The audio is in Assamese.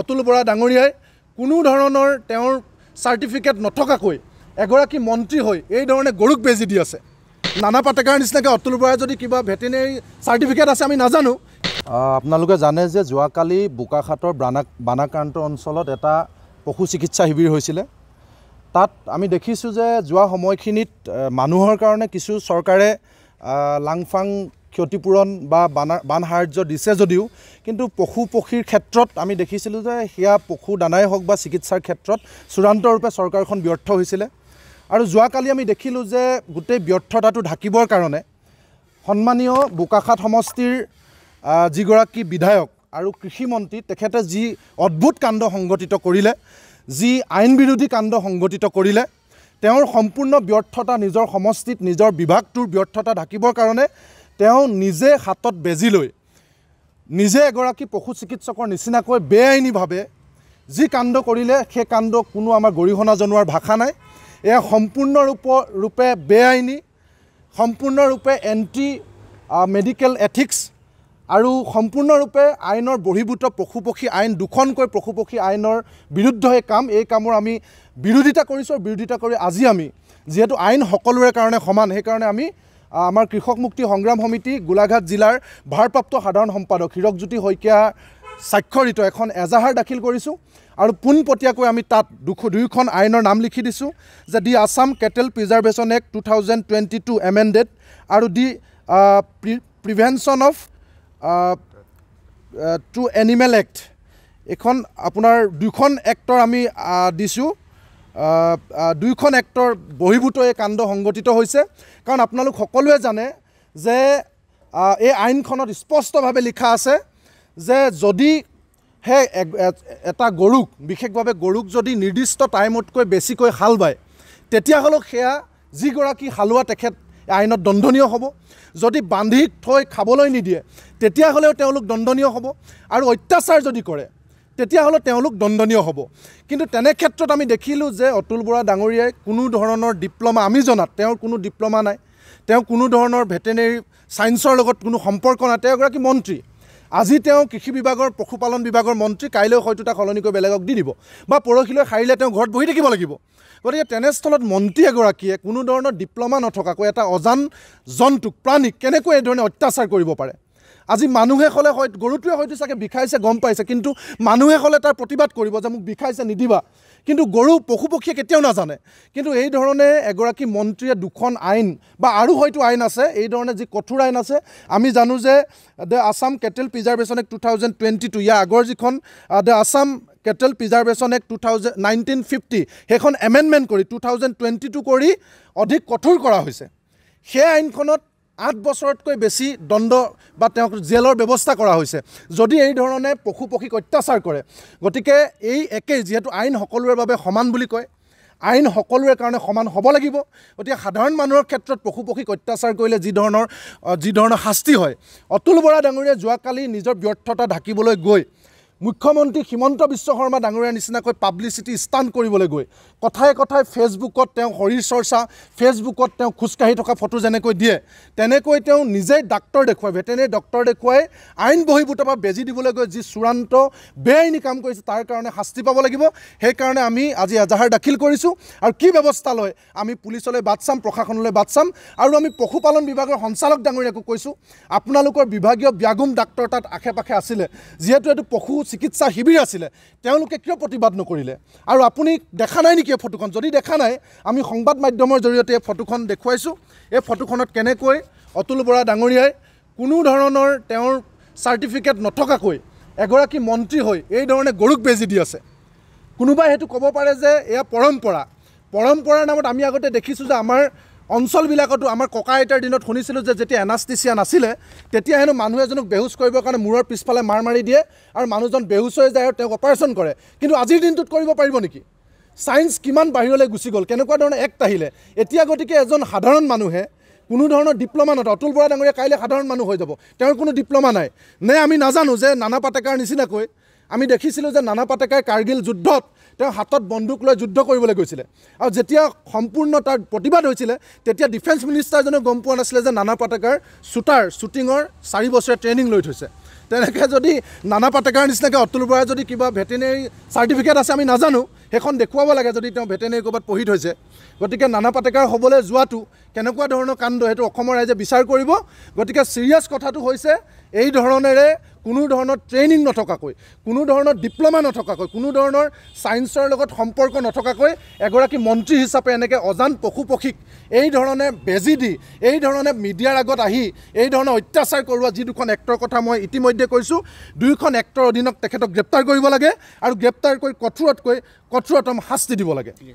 অতুল বৰা ডাঙৰীয়াই কোনো ধৰণৰ তেওঁৰ চাৰ্টিফিকেট নথকাকৈ এগৰাকী মন্ত্ৰী হৈ এই ধৰণে গৰুক বেজী দি আছে নানা পাটেকাৰ নিচিনাকৈ অতুল বৰাই যদি কিবা ভেটেনেৰী চাৰ্টিফিকেট আছে আমি নাজানো আপোনালোকে জানে যে যোৱাকালি বোকাখাটৰ বানা বানাক্ৰান্ত অঞ্চলত এটা পশু চিকিৎসা শিবিৰ হৈছিলে তাত আমি দেখিছোঁ যে যোৱা সময়খিনিত মানুহৰ কাৰণে কিছু চৰকাৰে লাংফাং ক্ষতিপূৰণ বা বানসাহাৰ্য দিছে যদিও কিন্তু পশু পক্ষীৰ ক্ষেত্ৰত আমি দেখিছিলোঁ যে সেয়া পশু দানাই হওক বা চিকিৎসাৰ ক্ষেত্ৰত চূড়ান্তৰূপে চৰকাৰখন ব্যৰ্থ হৈছিলে আৰু যোৱাকালি আমি দেখিলোঁ যে গোটেই ব্যৰ্থতাটো ঢাকিবৰ কাৰণে সন্মানীয় বোকাখাট সমষ্টিৰ যিগৰাকী বিধায়ক আৰু কৃষিমন্ত্ৰী তেখেতে যি অদ্ভুত কাণ্ড সংঘটিত কৰিলে যি আইন বিৰোধী কাণ্ড সংঘটিত কৰিলে তেওঁৰ সম্পূৰ্ণ ব্যৰ্থতা নিজৰ সমষ্টিত নিজৰ বিভাগটোৰ ব্যৰ্থতা ঢাকিবৰ কাৰণে তেওঁ নিজে হাতত বেজী লৈ নিজে এগৰাকী পশু চিকিৎসকৰ নিচিনাকৈ বেআইনীভাৱে যি কাণ্ড কৰিলে সেই কাণ্ড কোনো আমাৰ গৰিহণা জনোৱাৰ ভাষা নাই এয়া সম্পূৰ্ণৰূপ ৰূপে বেআইনী সম্পূৰ্ণৰূপে এণ্টি মেডিকেল এথিক্স আৰু সম্পূৰ্ণৰূপে আইনৰ বহিৰ্ভূত পশুপক্ষী আইন দুখনকৈ পশুপক্ষী আইনৰ বিৰুদ্ধ এই কাম এই কামৰ আমি বিৰোধিতা কৰিছোঁ আৰু বিৰোধিতা কৰি আজি আমি যিহেতু আইন সকলোৰে কাৰণে সমান সেইকাৰণে আমি আমাৰ কৃষক মুক্তি সংগ্ৰাম সমিতি গোলাঘাট জিলাৰ ভাৰপ্ৰাপ্ত সাধাৰণ সম্পাদক হীৰকজ্যোতি শইকীয়া স্বাক্ষৰিত এখন এজাহাৰ দাখিল কৰিছোঁ আৰু পোনপটীয়াকৈ আমি তাত দুখ দুয়োখন আইনৰ নাম লিখি দিছোঁ যে the Assam cattle preservation act two thousand twenty two amended আৰু দি প্ৰি prevention of to animal act এইখন আপোনাৰ দুখন এক্টৰ আমি দিছোঁ দুইখন এক্টৰ বহিভূত এই কাণ্ড সংঘটিত হৈছে কাৰণ আপোনালোক সকলোৱে জানে যে এই আইনখনত স্পষ্টভাৱে লিখা আছে যে যদি সেই এটা গৰুক বিশেষভাৱে গৰুক যদি নিৰ্দিষ্ট টাইমতকৈ বেছিকৈ হাল বায় তেতিয়াহ'লেও সেয়া যিগৰাকী হালোৱা তেখেত আইনত দণ্ডনীয় হ'ব যদি বান্ধি থৈ খাবলৈ নিদিয়ে তেতিয়াহ'লেও তেওঁলোক দণ্ডনীয় হ'ব আৰু অত্যাচাৰ যদি কৰে তেতিয়াহ'লে তেওঁলোক দণ্ডনীয় হ'ব কিন্তু তেনে ক্ষেত্ৰত আমি দেখিলোঁ যে অতুল বৰা ডাঙৰীয়াই কোনো ধৰণৰ ডিপ্ল'মা আমি জনাত তেওঁৰ কোনো ডিপ্ল'মা নাই তেওঁ কোনো ধৰণৰ ভেটেনেৰী ছায়েন্সৰ লগত কোনো সম্পৰ্ক নাই তেওঁ এগৰাকী মন্ত্ৰী আজি তেওঁ কৃষি বিভাগৰ পশুপালন বিভাগৰ মন্ত্ৰী কাইলৈ হয়তো তাক সলনি কৰি বেলেগক দি দিব বা পৰহিলৈ সাৰিলে তেওঁ ঘৰত বহি থাকিব লাগিব গতিকে তেনেস্থলত মন্ত্ৰী এগৰাকীয়ে কোনো ধৰণৰ ডিপ্ল'মা নথকাকৈ এটা অজান জন্তুক প্ৰাণীক কেনেকৈ এই ধৰণে অত্যাচাৰ কৰিব পাৰে আজি মানুহে ক'লে হয় গৰুটোৱে হয়তো চাগে বিষাইছে গম পাইছে কিন্তু মানুহে ক'লে তাৰ প্ৰতিবাদ কৰিব যে মোক বিষাইছে নিদিবা কিন্তু গৰু পশুপক্ষীয়ে কেতিয়াও নাজানে কিন্তু এইধৰণে এগৰাকী মন্ত্ৰীয়ে দুখন আইন বা আৰু হয়তো আইন আছে এইধৰণে যি কঠোৰ আইন আছে আমি জানো যে the Assam cattle preservation act two thousand twenty two ইয়াৰ আগৰ যিখন the Assam cattle preservation act two thousand nineteen fifty সেইখন এমেণ্ডমেণ্ট কৰি টু থাউজেণ্ড টুৱেণ্টি টু কৰি অধিক কঠোৰ কৰা হৈছে সেই আইনখনত আঠ বছৰতকৈ বেছি দণ্ড বা তেওঁক জেলৰ ব্যৱস্থা কৰা হৈছে যদি এই ধৰণে পশু পক্ষীক অত্যাচাৰ কৰে গতিকে এই একেই যিহেতু আইন সকলোৰে বাবে সমান বুলি কয় আইন সকলোৰে কাৰণে সমান হ'ব লাগিব গতিকে সাধাৰণ মানুহৰ ক্ষেত্ৰত পশু পক্ষীক অত্যাচাৰ কৰিলে যি ধৰণৰ যি ধৰণৰ শাস্তি হয় অতুল বৰা ডাঙৰীয়াই যোৱাকালি নিজৰ ব্যৰ্থতা ঢাকিবলৈ গৈ মুখ্যমন্ত্ৰী হিমন্ত বিশ্ব শৰ্মা ডাঙৰীয়াৰ নিচিনাকৈ পাব্লিচিটি ষ্টান কৰিবলৈ গৈ কথাই কথাই ফেচবুকত তেওঁ শৰীৰ চৰ্চা ফেচবুকত তেওঁ খোজকাঢ়ি থকা ফটো যেনেকৈ দিয়ে তেনেকৈ তেওঁ নিজেই ডাক্তৰ দেখুৱাই ভেটেনেৰী ডক্তৰ দেখুৱাই আইন বহীবোৰ তাৰপৰা বেজী দিবলৈ গৈ যি চূড়ান্ত বেআইনী কাম কৰিছে তাৰ কাৰণে শাস্তি পাব লাগিব সেইকাৰণে আমি আজি এজাহাৰ দাখিল কৰিছোঁ আৰু কি ব্যৱস্থা লয় আমি পুলিচলৈ বাট চাম প্ৰশাসনলৈ বাট চাম আৰু আমি পশুপালন বিভাগৰ সঞ্চালক ডাঙৰীয়াকো কৈছোঁ আপোনালোকৰ বিভাগীয় ব্যাগুম ডাক্তৰ তাত আশে পাশে আছিলে যিহেতু এইটো পশু চিকিৎসা শিবিৰ আছিলে তেওঁলোকে কিয় প্ৰতিবাদ নকৰিলে আৰু আপুনি দেখা নাই নেকি এই ফটোখন যদি দেখা নাই আমি সংবাদ মাধ্যমৰ জৰিয়তে এই ফটোখন দেখুৱাইছোঁ এই ফটোখনত কেনেকৈ অতুল বৰা ডাঙৰীয়াই কোনো ধৰণৰ তেওঁৰ চাৰ্টিফিকেট নথকাকৈ এগৰাকী মন্ত্ৰী হৈ এইধৰণে গৰুক বেজী দি আছে কোনোবাই সেইটো ক'ব পাৰে যে এয়া পৰম্পৰা পৰম্পৰাৰ নামত আমি আগতে দেখিছোঁ যে আমাৰ অঞ্চলবিলাকতো আমাৰ ককা আইতাৰ দিনত শুনিছিলোঁ যে যেতিয়া এনাষ্টিচিয়া নাছিলে তেতিয়া হেনো মানুহ এজনক বেহুজ কৰিবৰ কাৰণে মূৰৰ পিছফালে মাৰ মাৰি দিয়ে আৰু মানুহজন বেহুজ হৈ যায় আৰু তেওঁক অপাৰেশ্যন কৰে কিন্তু আজিৰ দিনটোত কৰিব পাৰিব নেকি ছায়েন্স কিমান বাহিৰলৈ গুচি গ'ল কেনেকুৱা ধৰণৰ এক্ট আহিলে এতিয়া গতিকে এজন সাধাৰণ মানুহে কোনো ধৰণৰ ডিপ্ল'মা নহয় অতুল বৰা ডাঙৰীয়া কাইলৈ সাধাৰণ মানুহ হৈ যাব তেওঁৰ কোনো ডিপ্ল'মা নাই নে আমি নাজানো যে নানা পাটেকাৰ নিচিনাকৈ আমি দেখিছিলোঁ যে নানা পাটেকাই কাৰ্গিল যুদ্ধত তেওঁ হাতত বন্দুক লৈ যুদ্ধ কৰিবলৈ গৈছিলে আৰু যেতিয়া সম্পূৰ্ণ তাৰ প্ৰতিবাদ হৈছিলে তেতিয়া ডিফেন্স মিনিষ্টাৰজনেও গম পোৱা নাছিলে যে নানা পাটেকাৰ শ্বুটাৰ শ্বুটিঙৰ চাৰি বছৰে ট্ৰেইনিং লৈ থৈছে তেনেকৈ যদি নানা পাটেকাৰ নিচিনাকৈ অতুল বৰাই যদি কিবা ভেটেনেৰী চাৰ্টিফিকেট আছে আমি নাজানো সেইখন দেখুৱাব লাগে যদি তেওঁ ভেটেনেৰী ক'ৰবাত পঢ়ি থৈছে গতিকে নানা পাটেকাৰ হ'বলৈ যোৱাটো কেনেকুৱা ধৰণৰ কাণ্ড সেইটো অসমৰ ৰাইজে বিচাৰ কৰিব গতিকে ছিৰিয়াছ কথাটো হৈছে এই ধৰণেৰে কোনো ধৰণৰ ট্ৰেইনিং নথকাকৈ কোনো ধৰণৰ ডিপ্ল'মা নথকাকৈ কোনো ধৰণৰ ছায়েন্সৰ লগত সম্পৰ্ক নথকাকৈ এগৰাকী মন্ত্ৰী হিচাপে এনেকৈ অজান পশু পক্ষীক এই ধৰণে বেজি দি এই ধৰণে মিডিয়াৰ আগত আহি এই ধৰণে অত্যাচাৰ কৰোৱা যি দুখন এক্টৰ কথা মই ইতিমধ্যে কৈছোঁ দুয়োখন এক্টৰ অধীনত তেখেতক গ্ৰেপ্তাৰ কৰিব লাগে আৰু গ্ৰেপ্তাৰ কৰি কঠোৰতকৈ কঠোৰতম শাস্তি দিব লাগে